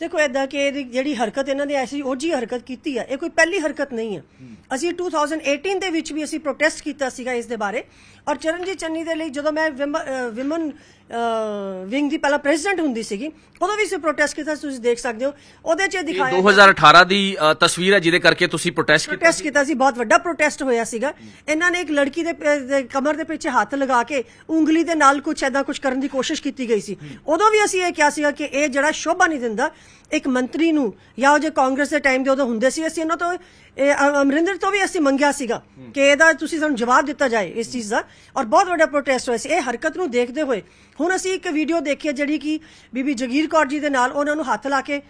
ਦੇਖੋ ਇਦਾਂ ਕਿ ਜਿਹੜੀ ਹਰਕਤ ਇਹਨਾਂ ਨੇ ਐਸੀ ਓਜੀ ਹਰਕਤ ਕੀਤੀ ਆ ਇਹ ਕੋਈ ਪਹਿਲੀ ਹਰਕਤ ਨਹੀਂ ਹੈ ਅਸੀਂ 2018 ਦੇ ਵਿੱਚ ਵੀ ਅਸੀਂ ਪ੍ਰੋਟੈਸਟ ਕੀਤਾ ਸੀਗਾ ਇਸ ਦੇ ਬਾਰੇ ਔਰ ਚਰਨਜੀਤ ਚੰਨੀ ਦੇ ਲਈ ਜਦੋਂ ਮੈਂ ਵਿਮਨ ਵਿੰਗ ਦੀ ਪਹਿਲਾ ਪ੍ਰੈਜ਼ੀਡੈਂਟ ਹੁੰਦੀ ਸੀਗੀ ਉਦੋਂ ਵੀ ਅਸੀਂ ਪ੍ਰੋਟੈਸਟ ਕੀਤਾ ਤੁਸੀਂ ਦੇਖ ਸਕਦੇ ਹੋ ਉਹਦੇ 'ਚ ਦਿਖਾਇਆ 2018 ਦੀ ਤਸਵੀਰ ਹੈ ਜਿਹਦੇ ਕਰਕੇ ਤੁਸੀਂ ਪ੍ਰੋਟੈਸਟ ਕੀਤਾ ਪ੍ਰੋਟੈਸਟ ਕੀਤਾ ਸੀ ਬਹੁਤ ਵੱਡਾ ਪ੍ਰੋਟੈਸਟ ਹੋਇਆ ਸੀਗਾ ਇਹਨਾਂ ਨੇ ਇੱਕ ਲੜਕੀ ਦੇ ਕਮਰ ਦੇ ਪਿੱਛੇ ਹੱਥ ਲਗਾ ਕੇ ਉਂਗਲੀ ਦੇ ਨਾਲ ਕੁਝ ਐਦਾਂ ਕੁਝ ਕਰਨ ਦੀ ਕੋਸ਼ਿਸ਼ ਕੀਤੀ ਗਈ ਸੀ ਉਦੋਂ ਵੀ ਅਸੀਂ ਇਹ ਕਿਹਾ ਸੀਗਾ ਕਿ ਇਹ ਜਿਹੜਾ ਸ਼ੋਭਾ ਨਹੀਂ ਦਿੰਦਾ ਇੱਕ ਮੰਤਰੀ ਨੂੰ ਜਾਂ ਉਹ ਜੇ ਕਾਂਗਰਸ ਦੇ ਟਾਈਮ ਦੇ ਉਦੋਂ ਹੁੰਦੇ ਸੀ ਅਸੀਂ ਉਹਨਾਂ ਤੋਂ ਅਮਰਿੰਦਰ ਤੋਂ ਵੀ ਅਸੀਂ ਮੰਗਿਆ ਸੀਗਾ ਕਿ ਇਹਦਾ ਤੁਸੀਂ ਸਾਨੂੰ ਜਵਾਬ ਦਿੱਤਾ ਜਾਏ ਇਸ ਚੀਜ਼ ਦਾ ਔਰ ਬਹੁਤ ਵੱਡਾ ਪ੍ਰੋਟੈਸਟ ਹੋਇਆ ਸੀ ਇਹ ਹਰਕਤ ਨੂੰ ਦੇਖਦੇ ਹੋਏ ਹੁਣ ਅਸੀਂ ਇੱਕ ਵੀਡੀਓ ਦੇਖੀ ਜਿਹੜੀ ਕਿ ਬੀਬੀ ਜਗੀਰ ਕੌਰ ਜੀ ਦੇ ਨਾਲ ਉਹਨਾਂ ਨੂੰ ਹੱਥ ਲਾ ਕੇ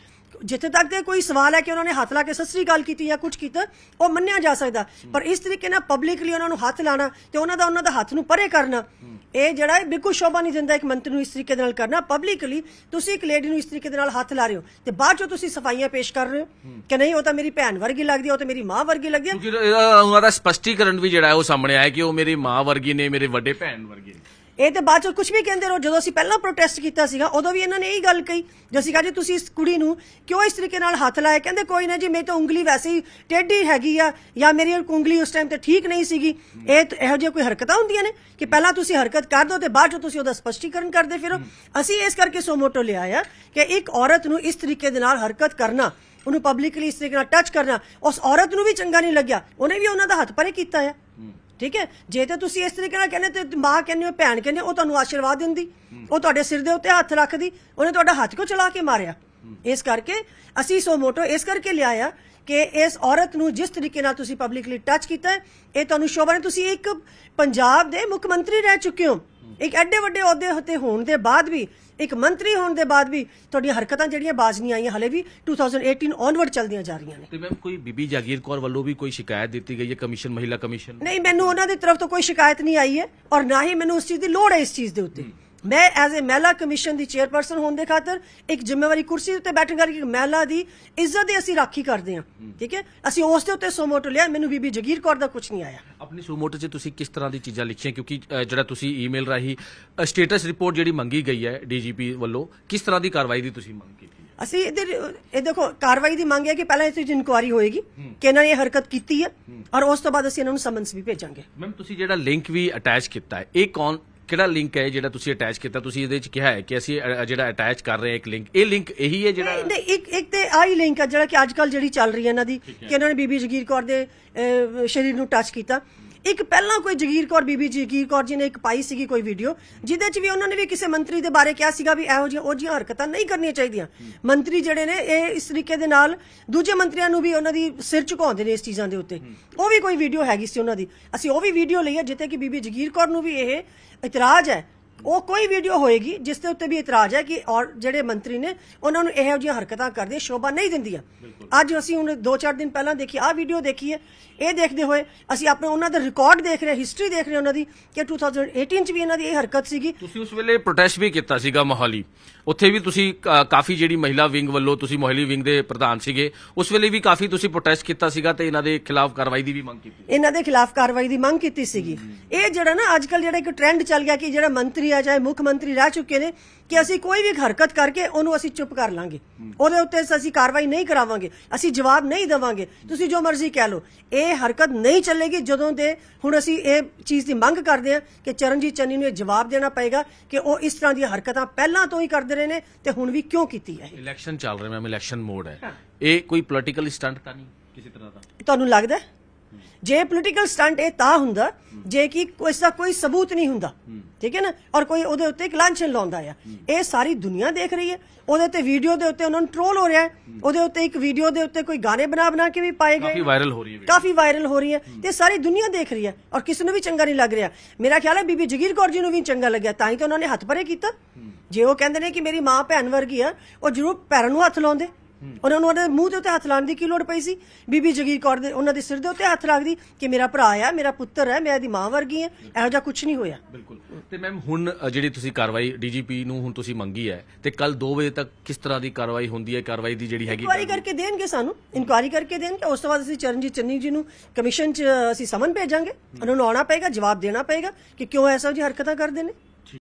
ਜਿੱਥੇ ਤੱਕ ਤੇ ਕੋਈ ਸਵਾਲ ਹੈ ਕਿ ਉਹਨਾਂ ਨੇ ਹੱਥ ਲਾ ਕੇ ਸਸਰੀ ਗੱਲ ਕੀਤੀ ਜਾਂ ਕੁਝ ਕੀਤਾ ਉਹ ਮੰਨਿਆ ਜਾ ਸਕਦਾ ਪਰ ਇਸ ਤਰੀਕੇ ਨਾਲ ਪਬਲਿਕਲੀ ਉਹਨਾਂ ਨੂੰ ਹੱਥ ਲਾਣਾ ਤੇ ਉਹਨਾਂ ਦਾ ਉਹਨਾਂ ਦਾ ਹੱਥ ਨੂੰ ਪਰੇ ਕਰਨਾ ਇਹ ਜਿਹੜਾ ਹੈ ਬਿਲਕੁਲ ਸ਼ੋਭਾ ਨਹੀਂ ਦਿੰਦਾ ਇੱਕ ਮੰਤਰੀ ਨੂੰ ਇਸ ਤਰੀਕੇ ਦੇ ਨਾਲ ਕਰਨਾ ਪਬਲਿਕਲੀ ਤੁਸੀਂ ਇੱਕ ਲੇਡੀ ਨੂੰ ਇਸ ਤਰੀਕੇ ਦੇ ਨਾਲ ਹੱਥ ਲਾ ਰਹੇ ਹੋ ਤੇ ਬਾਅਦ ਚੋਂ ਤੁਸੀਂ ਸਫਾਈਆਂ ਪੇਸ਼ ਕਰ ਰਹੇ ਹੋ ਕਿ ਨਹੀਂ ਉਹ ਤਾਂ ਮੇਰੀ ਭੈਣ ਵਰਗੀ ਲੱਗਦੀ ਉਹ ਤਾਂ ਮੇਰੀ ਮਾਂ ਵਰਗੀ ਲੱਗਦੀ ਹੈ ਉਹਨਾਂ ਦਾ ਸਪਸ਼ਟੀਕਰਨ ਵੀ ਜਿਹੜਾ ਹੈ ਉਹ ਸਾਹਮਣੇ ਆਇਆ ਕਿ ਉਹ ਮੇਰੀ ਮਾਂ ਵਰਗੀ ਨੇ ਮੇਰੇ ਵੱਡੇ ਭੈਣ ਵਰਗੇ ਨੇ ਇਹ ਤੇ ਬਾਅਦ ਚ ਕੁਝ ਵੀ ਕਹਿੰਦੇ ਰਹੋ ਜਦੋਂ ਅਸੀਂ ਪਹਿਲਾਂ ਪ੍ਰੋਟੈਸਟ ਕੀਤਾ ਸੀਗਾ ਉਦੋਂ ਵੀ ਇਹਨਾਂ ਨੇ ਇਹੀ ਗੱਲ ਕਹੀ ਜੇ ਅਸੀਂ ਕਹਾਂ ਜੀ ਤੁਸੀਂ ਇਸ ਕੁੜੀ ਨੂੰ ਕਿਉਂ ਇਸ ਤਰੀਕੇ ਨਾਲ ਹੱਥ ਲਾਇਆ ਕਹਿੰਦੇ ਕੋਈ ਨਾ ਜੀ ਮੇਰੇ ਤਾਂ ਉਂਗਲੀ ਵੈਸੇ ਹੀ ਟੇਢੀ ਹੈਗੀ ਆ ਜਾਂ ਮੇਰੀ ਉਂਗਲੀ ਉਸ ਟਾਈਮ ਤੇ ਠੀਕ ਨਹੀਂ ਸੀਗੀ ਇਹ ਇਹੋ ਜਿਹੀ ਕੋਈ ਹਰਕਤਾਂ ਹੁੰਦੀਆਂ ਨੇ ਕਿ ਪਹਿਲਾਂ ਤੁਸੀਂ ਹਰਕਤ ਕਰ ਦੋ ਤੇ ਬਾਅਦ ਚ ਤੁਸੀਂ ਉਹਦਾ ਸਪਸ਼ਟੀਕਰਨ ਕਰਦੇ ਫਿਰੋ ਅਸੀਂ ਇਸ ਕਰਕੇ ਸੋਮੋਟੋ ਲਿਆ ਆ ਕਿ ਇੱਕ ਔਰਤ ਨੂੰ ਇਸ ਤਰੀਕੇ ਦੇ ਨਾਲ ਹਰਕਤ ਕਰਨਾ ਉਹਨੂੰ ਪਬਲਿਕਲੀ ਇਸ ਤਰੀਕੇ ਨਾਲ ਟੱਚ ਕਰਨਾ ਉਸ ਔਰਤ ਨੂੰ ਵੀ ਚੰਗਾ ਨਹੀਂ ਲੱਗਿਆ ਉਹਨੇ ਵੀ ਉਹਨਾਂ ਦਾ ਹੱਥ ਪਰੇ ਕੀਤਾ ਆ ਠੀਕ ਹੈ ਜੇ ਤਾਂ ਤੁਸੀਂ ਇਸ ਤਰੀਕੇ ਨਾਲ ਕਹਿੰਦੇ ਤੇ ਮਾਂ ਕਹਿੰਦੇ ਹੋ ਭੈਣ ਕਹਿੰਦੇ ਉਹ ਤੁਹਾਨੂੰ ਆਸ਼ੀਰਵਾਦ ਦਿੰਦੀ ਉਹ ਤੁਹਾਡੇ ਸਿਰ ਦੇ ਉੱਤੇ ਹੱਥ ਰੱਖਦੀ ਉਹਨੇ ਤੁਹਾਡਾ ਹੱਥ ਕਿਉਂ ਚਲਾ ਕੇ ਮਾਰਿਆ ਇਸ ਕਰਕੇ ਅਸੀਂ ਸੋ ਮੋਟੋ ਇਸ ਕਰਕੇ ਲਿਆਇਆ ਕਿ ਇਸ ਔਰਤ ਨੂੰ ਜਿਸ ਤਰੀਕੇ ਨਾਲ ਤੁਸੀਂ ਪਬਲਿਕਲੀ ਟੱਚ ਕੀਤਾ ਇਹ ਤੁਹਾਨੂੰ ਸ਼ੋਭਾ ਨੇ ਤੁਸੀਂ ਇੱਕ ਪੰਜਾਬ ਦੇ ਮੁੱਖ ਮੰਤਰੀ ਰਹਿ ਚੁੱਕੇ ਹੋ ਇੱਕ ਐਡੇ ਵੱਡੇ ਅਹੁਦੇ ਹਤੇ ਹੋਣ ਦੇ ਬਾਅਦ ਵੀ ਇੱਕ ਮੰਤਰੀ ਹੋਣ ਦੇ ਬਾਅਦ ਵੀ ਤੁਹਾਡੀਆਂ ਹਰਕਤਾਂ ਜਿਹੜੀਆਂ ਬਾਜ਼ ਨਹੀਂ ਆਈਆਂ ਹਲੇ ਵੀ 2018 ਔਨਵਰਡ ਚੱਲਦੀਆਂ ਜਾ ਰਹੀਆਂ ਨੇ ਤੇ ਮੈਮ ਕੋਈ ਬੀਬੀ ਜਾਗੀਰ ਕੌਰ ਵੱਲੋਂ ਵੀ ਕੋਈ ਸ਼ਿਕਾਇਤ ਦਿੱਤੀ ਗਈ ਹੈ ਕਮਿਸ਼ਨ ਮਹਿਲਾ ਕਮਿਸ਼ਨ ਨਹੀਂ ਮੈਨੂੰ ਉਹਨਾਂ ਦੀ ਤਰਫ ਤੋਂ ਕੋਈ ਸ਼ਿਕਾਇਤ ਨਹੀਂ ਆਈ ਹੈ ਔਰ ਨਾ ਹੀ ਮੈਨੂੰ ਉਸ ਚੀਜ਼ ਦੀ ਲੋੜ ਹੈ ਇਸ ਚੀਜ਼ ਦੇ ਉੱਤੇ ਮੈਂ ਐਜ਼ ਅ ਮਹਿਲਾ ਕਮਿਸ਼ਨ ਦੀ ਚੇਅਰਪਰਸਨ ਹੋਣ ਦੇ ਖਾਤਰ ਇੱਕ ਜ਼ਿੰਮੇਵਾਰੀ ਕੁਰਸੀ ਉੱਤੇ ਬੈਠਣ ਕਰਕੇ ਮਹਿਲਾ ਦੀ ਇੱਜ਼ਤ ਦੀ ਅਸੀਂ ਰਾਖੀ ਕਰਦੇ ਹਾਂ ਠੀਕ ਹੈ ਅਸੀਂ ਉਸ ਦੇ ਉੱਤੇ ਸੋਮੋਟੋ ਲਿਆ ਮੈਨੂੰ ਬੀਬੀ ਜਗੀਰ ਕੌਰ ਦਾ ਕੁਝ ਨਹੀਂ ਆਇਆ ਆਪਣੀ ਸੋਮੋਟੋ 'ਚ ਤੁਸੀਂ ਕਿਸ ਤਰ੍ਹਾਂ ਦੀ ਚੀਜ਼ਾਂ ਲਿਖੀਆਂ ਕਿਉਂਕਿ ਜਿਹੜਾ ਤੁਸੀਂ ਈਮੇਲ ਰਾਹੀਂ ਸਟੇਟਸ ਰਿਪੋਰਟ ਜਿਹੜੀ ਮੰਗੀ ਗਈ ਹੈ ਡੀਜੀਪੀ ਵੱਲੋਂ ਕਿਸ ਤਰ੍ਹਾਂ ਦੀ ਕਾਰਵਾਈ ਦੀ ਤੁਸੀਂ ਮੰਗ ਕੀਤੀ ਅਸੀਂ ਇਧਰ ਇਹ ਦੇਖੋ ਕਾਰਵਾਈ ਦੀ ਮੰਗ ਹੈ ਕਿ ਪਹਿਲਾਂ ਇਸ ਦੀ ਇਨਕੁਆਰੀ ਹੋਏਗੀ ਕਿ ਇਹਨਾਂ ਨੇ ਇਹ ਹਰਕਤ ਕੀਤੀ ਹੈ ਔਰ ਉਸ ਤੋਂ ਬਾਅਦ ਅਸੀਂ ਇਹਨਾਂ ਨੂੰ ਸਮਨਸ ਵੀ ਭੇਜਾਂਗੇ ਮੈਮ ਤੁਸੀਂ ਜਿਹੜਾ ਲਿੰਕ ਵੀ ਅਟੈਚ ਕੀਤਾ ਹੈ ਇਹ ਕੌਣ ਕਿਹੜਾ ਲਿੰਕ ਹੈ ਜਿਹੜਾ ਤੁਸੀਂ ਅਟੈਚ ਕੀਤਾ ਤੁਸੀਂ ਇਹਦੇ ਵਿੱਚ ਕਿਹਾ ਹੈ ਕਿ ਅਸੀਂ ਜਿਹੜਾ ਅਟੈਚ ਕਰ ਰਹੇ ਹਾਂ ਇੱਕ ਲਿੰਕ ਇਹ ਲਿੰਕ ਇਹੀ ਹੈ ਜਿਹੜਾ ਨਹੀਂ ਇੱਕ ਇੱਕ ਤੇ ਆਹੀ ਲਿੰਕ ਹੈ ਜਿਹੜਾ ਕਿ ਅੱਜ ਕੱਲ ਜਿਹੜੀ ਚੱਲ ਰਹੀ ਹੈ ਇਹਨਾਂ ਦੀ ਕਿ ਇਹਨਾਂ ਨੇ ਬੀਬੀ ਜਗੀਰ ਕੌਰ ਦੇ ਸ਼ਰੀਰ ਨੂੰ ਟੱਚ ਕੀਤਾ ਇੱਕ ਪਹਿਲਾਂ ਕੋਈ ਜਗੀਰ ਕੌਰ ਬੀਬੀ ਜਗੀਰ ਕੌਰ ਜੀ ਨੇ ਇੱਕ ਪਾਈ ਸੀਗੀ ਕੋਈ ਵੀਡੀਓ ਜਿਹਦੇ 'ਚ ਵੀ ਉਹਨਾਂ ਨੇ ਵੀ ਕਿਸੇ ਮੰਤਰੀ ਦੇ ਬਾਰੇ ਕਿਹਾ ਸੀਗਾ ਵੀ ਇਹੋ ਜਿਹੀਆਂ ਉਹ ਜਿਹੀਆਂ ਹਰਕਤਾਂ ਨਹੀਂ ਕਰਨੀਆਂ ਚਾਹੀਦੀਆਂ ਮੰਤਰੀ ਜਿਹੜੇ ਨੇ ਇਹ ਇਸ ਤਰੀਕੇ ਦੇ ਨਾਲ ਦੂਜੇ ਮੰਤਰੀਆਂ ਨੂੰ ਵੀ ਉਹਨਾਂ ਦੀ ਸਿਰ ਝੁਕਾਉਂਦੇ ਨੇ ਇਸ ਚੀਜ਼ਾਂ ਦੇ ਉੱਤੇ ਉਹ ਵੀ ਕੋਈ ਵੀਡੀਓ ਹੈਗੀ ਸੀ ਉਹਨਾਂ ਦੀ ਅਸੀਂ ਉਹ ਵੀ ਵੀਡੀਓ ਲਈ ਹੈ ਜਿੱਤੇ ਕਿ ਬੀਬੀ ਜਗੀਰ ਕੌਰ ਨੂੰ ਵੀ ਇਹ ਇਤਰਾਜ਼ ਹੈ ਉਹ ਕੋਈ ਵੀਡੀਓ ਹੋਏਗੀ ਜਿਸ ਦੇ ਉੱਤੇ ਵੀ ਇਤਰਾਜ਼ ਹੈ ਕਿ ਔਰ ਜਿਹੜੇ ਮੰਤਰੀ ਨੇ ਉਹਨਾਂ ਨੂੰ ਇਹੋ ਜਿਹੀਆਂ ਹਰਕਤਾਂ ਕਰਦੇ ਸ਼ੋਭਾ ਨਹੀਂ ਦਿੰਦੀਆਂ ਅੱਜ ਅਸੀਂ ਹੁਣ 2-4 ਦਿਨ ਪਹਿਲਾਂ ਦੇਖੀ ਆ ਵੀਡੀਓ ਦੇਖੀ ਹੈ ਇਹ ਦੇਖਦੇ ਹੋਏ ਅਸੀਂ ਆਪਣੇ ਉਹਨਾਂ ਦਾ ਰਿਕਾਰਡ ਦੇਖ ਰਹੇ ਹਿਸਟਰੀ ਦੇਖ ਰਹੇ ਉਹਨਾਂ ਦੀ ਕਿ 2018 ਚ ਵੀ ਇਹਨਾਂ ਦੀ ਇਹ ਹਰਕਤ ਸੀਗੀ ਤੁਸੀਂ ਉਸ ਵੇਲੇ ਪ੍ਰੋਟੈਸਟ ਵੀ ਕੀਤਾ ਸੀਗਾ ਮੋਹਾਲੀ ਉੱਥੇ ਵੀ ਤੁਸੀਂ ਕਾਫੀ ਜਿਹੜੀ ਮਹਿਲਾ ਵਿੰਗ ਵੱਲੋਂ ਤੁਸੀਂ ਮੋਹਾਲੀ ਵਿੰਗ ਦੇ ਪ੍ਰਧਾਨ ਸੀਗੇ ਉਸ ਵੇਲੇ ਵੀ ਕਾਫੀ ਤੁਸੀਂ ਪ੍ਰੋਟੈਸਟ ਕੀਤਾ ਸੀਗਾ ਤੇ ਇਹਨਾਂ ਦੇ ਖਿਲਾਫ ਕਾਰਵਾਈ ਦੀ ਵੀ ਮੰਗ ਕੀਤੀ ਇਹਨਾਂ ਦੇ ਖਿਲਾਫ ਕਾਰਵਾਈ ਦੀ ਮੰਗ ਕੀਤੀ ਸੀਗੀ ਇਹ ਜਿਹੜਾ ਨਾ ਅੱਜਕੱਲ ਜਿਹੜਾ ਇੱਕ ਟ੍ਰੈਂਡ ਚੱਲ ਗਿਆ ਕਿ ਜਿਹੜਾ ਮੰਤਰੀ ਮੰਤਰੀ ਆ ਚਾਹੇ ਮੁੱਖ ਮੰਤਰੀ ਰਹਿ ਚੁੱਕੇ ਨੇ ਕਿ ਅਸੀਂ ਕੋਈ ਵੀ ਹਰਕਤ ਕਰਕੇ ਉਹਨੂੰ ਅਸੀਂ ਚੁੱਪ ਕਰ ਲਾਂਗੇ ਉਹਦੇ ਉੱਤੇ ਅਸੀਂ ਕਾਰਵਾਈ ਨਹੀਂ ਕਰਾਵਾਂਗੇ ਅਸੀਂ ਜਵਾਬ ਨਹੀਂ ਦੇਵਾਂਗੇ ਤੁਸੀਂ ਜੋ ਮਰਜ਼ੀ ਕਹਿ ਲਓ ਇਹ ਹਰਕਤ ਨਹੀਂ ਚੱਲੇਗੀ ਜਦੋਂ ਦੇ ਹੁਣ ਅਸੀਂ ਇਹ ਚੀਜ਼ ਦੀ ਮੰਗ ਕਰਦੇ ਹਾਂ ਕਿ ਚਰਨਜੀਤ ਚੰਨੀ ਨੂੰ ਇਹ ਜਵਾਬ ਦੇਣਾ ਪਏਗਾ ਕਿ ਉਹ ਇਸ ਤਰ੍ਹਾਂ ਦੀਆਂ ਹਰਕਤਾਂ ਪਹਿਲਾਂ ਤੋਂ ਹੀ ਕਰਦੇ ਰਹੇ ਨੇ ਤੇ ਹੁਣ ਵੀ ਕਿਉਂ ਕੀਤੀ ਹੈ ਇਲੈਕਸ਼ਨ ਚੱਲ ਰਿਹਾ ਮੈਮ ਇਲੈਕਸ਼ਨ ਮੋਡ ਹੈ ਇਹ ਕੋਈ ਪੋਲਿਟੀਕਲ ਸਟੰਟ ਤਾਂ ਨਹੀਂ ਕਿਸੇ ਤਰ੍ਹਾਂ ਦਾ ਤੁਹਾਨੂੰ ਲੱਗਦਾ ਜੇ ਪੋਲੀਟੀਕਲ ਸਟੰਟ ਇਹ ਤਾਂ ਹੁੰਦਾ ਜੇ ਕਿ ਕੋਈ ਸਾ ਕੋਈ ਸਬੂਤ ਨਹੀਂ ਹੁੰਦਾ ਠੀਕ ਹੈ ਨਾ ਔਰ ਕੋਈ ਉਹਦੇ ਉੱਤੇ ਇੱਕ ਲਾਂਚ ਲਾਉਂਦਾ ਆ ਇਹ ਸਾਰੀ ਦੁਨੀਆ ਦੇਖ ਰਹੀ ਹੈ ਉਹਦੇ ਤੇ ਵੀਡੀਓ ਦੇ ਉੱਤੇ ਉਹਨਾਂ ਨੂੰ ਟ੍ਰੋਲ ਹੋ ਰਿਹਾ ਹੈ ਉਹਦੇ ਉੱਤੇ ਇੱਕ ਵੀਡੀਓ ਦੇ ਉੱਤੇ ਕੋਈ ਗਾਣੇ ਬਣਾ ਬਣਾ ਕੇ ਵੀ ਪਾਏ ਗਏ ਕਾਫੀ ਵਾਇਰਲ ਹੋ ਰਹੀ ਹੈ ਕਾਫੀ ਵਾਇਰਲ ਹੋ ਰਹੀ ਹੈ ਤੇ ਸਾਰੀ ਦੁਨੀਆ ਦੇਖ ਰਹੀ ਹੈ ਔਰ ਕਿਸ ਨੂੰ ਵੀ ਚੰਗਾ ਨਹੀਂ ਲੱਗ ਰਿਹਾ ਮੇਰਾ ਖਿਆਲ ਹੈ ਬੀਬੀ ਜਗੀਰ ਕੌਰ ਜੀ ਨੂੰ ਵੀ ਚੰਗਾ ਲੱਗਿਆ ਤਾਂ ਹੀ ਤਾਂ ਉਹਨਾਂ ਨੇ ਹੱਥ ਪਰੇ ਕੀਤਾ ਜੇ ਉਹ ਕਹਿੰਦੇ ਨੇ ਕਿ ਮੇਰੀ ਮਾਂ ਭੈਣ ਵਰਗੀ ਆ ਉਹ ਜ਼ਰੂਰ ਪੈਰਾਂ ਨੂੰ ਹੱਥ ਲਾਉਂਦੇ ਉਹਨਾਂ ਨੂੰ ਉਹਦੇ ਮੂੰਹ ਦੇ ਉੱਤੇ ਹੱਥ ਲਾਣ ਦੀ ਕੀ ਲੋੜ ਪਈ ਸੀ ਬੀਬੀ ਜਗੀਰ ਕੌਰ ਦੇ ਉਹਨਾਂ ਦੇ ਸਿਰ ਦੇ ਉੱਤੇ ਹੱਥ ਲੱਗਦੀ ਕਿ ਮੇਰਾ ਭਰਾ ਆ ਮੇਰਾ ਪੁੱਤਰ ਹੈ ਮੈਂ ਇਹਦੀ ਮਾਂ ਵਰਗੀ ਹਾਂ ਇਹੋ ਜਿਹਾ ਕੁਝ ਨਹੀਂ ਹੋਇਆ ਬਿਲਕੁਲ ਤੇ ਮੈਮ ਹੁਣ ਜਿਹੜੀ ਤੁਸੀਂ ਕਾਰਵਾਈ ਡੀਜੀਪੀ ਨੂੰ ਹੁਣ ਤੁਸੀਂ ਮੰਗੀ ਹੈ ਤੇ ਕੱਲ 2 ਵਜੇ ਤੱਕ ਕਿਸ ਤਰ੍ਹਾਂ ਦੀ ਕਾਰਵਾਈ ਹੁੰਦੀ ਹੈ ਕਾਰਵਾਈ ਦੀ ਜਿਹੜੀ ਹੈਗੀ ਇਨਕੁਆਰੀ ਕਰਕੇ ਦੇਣਗੇ ਸਾਨੂੰ ਇਨਕੁਆਰੀ ਕਰਕੇ ਦੇਣਗੇ ਉਸ ਤੋਂ ਬਾਅਦ ਅਸੀਂ ਚਰਨਜੀਤ ਚੰਨੀ ਜੀ ਨੂੰ ਕਮਿਸ਼ਨ 'ਚ ਅਸੀਂ ਸਮਨ ਭੇਜਾਂਗੇ ਉਹਨਾਂ ਨੂੰ ਆਉਣਾ ਪਏਗਾ ਜਵਾਬ ਦੇਣਾ ਪਏਗਾ ਕਿ ਕਿਉਂ ਐਸਾ ਜੀ ਹਰਕਤਾਂ ਕਰਦੇ ਨੇ